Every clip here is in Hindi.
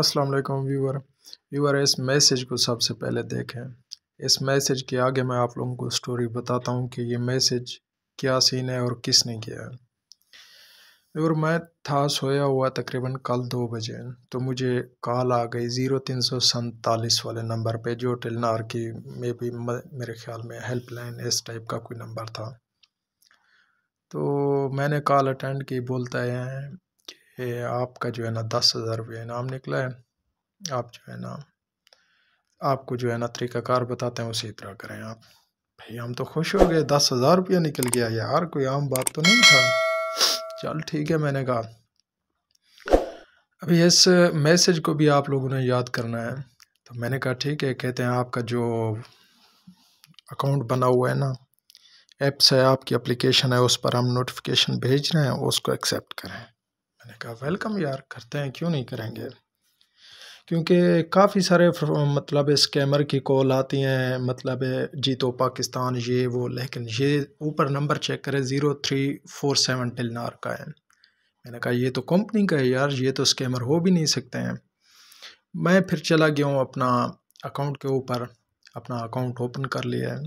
अस्सलाम वालेकुम व्यूअर व्यूअर इस मैसेज को सबसे पहले देखें इस मैसेज के आगे मैं आप लोगों को स्टोरी बताता हूँ कि ये मैसेज क्या सीन है और किसने किया है व्यूअर मैं था सोया हुआ तकरीबन कल दो बजे तो मुझे कॉल आ गई ज़ीरो तीन सौ सैंतालीस वाले नंबर पे जो टेलनार की मे भी मेरे ख्याल में हेल्पलाइन इस टाइप का कोई नंबर था तो मैंने कॉल अटेंड की बोलता है ये आपका जो है ना दस हज़ार रुपया इनाम निकला है आप जो है ना आपको जो है ना तरीकाकार बताते हैं उसी तरह करें आप भाई हम तो खुश हो गए दस हज़ार रुपया निकल गया यार कोई आम बात तो नहीं था चल ठीक है मैंने कहा अभी इस मैसेज को भी आप लोगों ने याद करना है तो मैंने कहा ठीक है कहते हैं आपका जो अकाउंट बना हुआ है ना ऐप्स है आपकी एप्लीकेशन है उस पर हम नोटिफिकेशन भेज रहे हैं उसको एक्सेप्ट करें मैंने कहा वेलकम यार करते हैं क्यों नहीं करेंगे क्योंकि काफ़ी सारे मतलब स्कैमर की कॉल आती हैं मतलब जीतो पाकिस्तान ये वो लेकिन ये ऊपर नंबर चेक करें ज़ीरो थ्री फोर सेवन टिलनार का है मैंने कहा ये तो कंपनी का है यार ये तो स्कैमर हो भी नहीं सकते हैं मैं फिर चला गया हूँ अपना अकाउंट के ऊपर अपना अकाउंट ओपन कर लिया है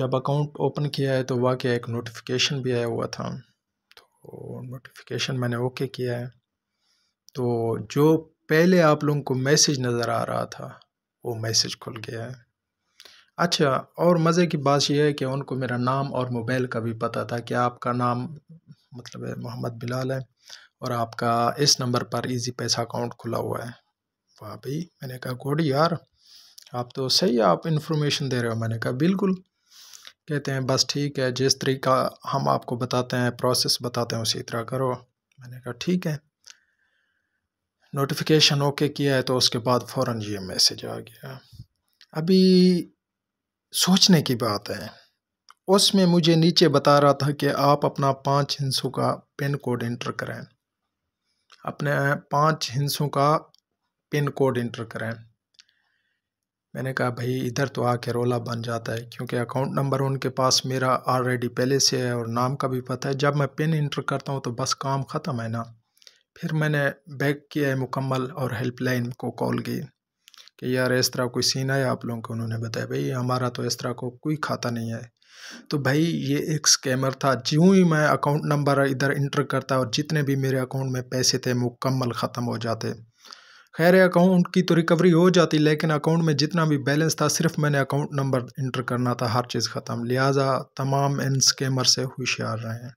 जब अकाउंट ओपन किया है तो वाकई एक नोटिफिकेशन भी आया हुआ था और नोटिफिकेशन मैंने ओके किया है तो जो पहले आप लोगों को मैसेज नज़र आ रहा था वो मैसेज खुल गया है अच्छा और मज़े की बात यह है कि उनको मेरा नाम और मोबाइल का भी पता था कि आपका नाम मतलब है मोहम्मद बिलाल है और आपका इस नंबर पर इजी पैसा अकाउंट खुला हुआ है वाह भाई मैंने कहा गोडी यार आप तो सही आप इन्फॉर्मेशन दे रहे हो मैंने कहा बिल्कुल कहते हैं बस ठीक है जिस तरीका हम आपको बताते हैं प्रोसेस बताते हैं उसी तरह करो मैंने कहा ठीक है नोटिफिकेशन ओके किया है तो उसके बाद फ़ौर ये मैसेज आ गया अभी सोचने की बात है उसमें मुझे नीचे बता रहा था कि आप अपना पाँच हिंसों का पिन कोड इंटर करें अपने पाँच हिंसों का पिन कोड इंटर करें मैंने कहा भाई इधर तो आके रोला बन जाता है क्योंकि अकाउंट नंबर उनके पास मेरा ऑलरेडी पहले से है और नाम का भी पता है जब मैं पिन इंटर करता हूँ तो बस काम ख़त्म है ना फिर मैंने बैक किया है मुकम्मल और हेल्पलाइन को कॉल की कि यार इस तरह कोई सीन आया आप लोगों को उन्होंने बताया भाई हमारा तो इस तरह को कोई खाता नहीं है तो भाई ये एक स्कैमर था ज्यों ही मैं अकाउंट नंबर इधर इंटर करता और जितने भी मेरे अकाउंट में पैसे थे मुकम्मल ख़त्म हो जाते खैर अकाउंट की तो रिकवरी हो जाती लेकिन अकाउंट में जितना भी बैलेंस था सिर्फ मैंने अकाउंट नंबर इंटर करना था हर चीज़ ख़त्म लिहाजा तमाम इन स्कैमर से होशियार रहें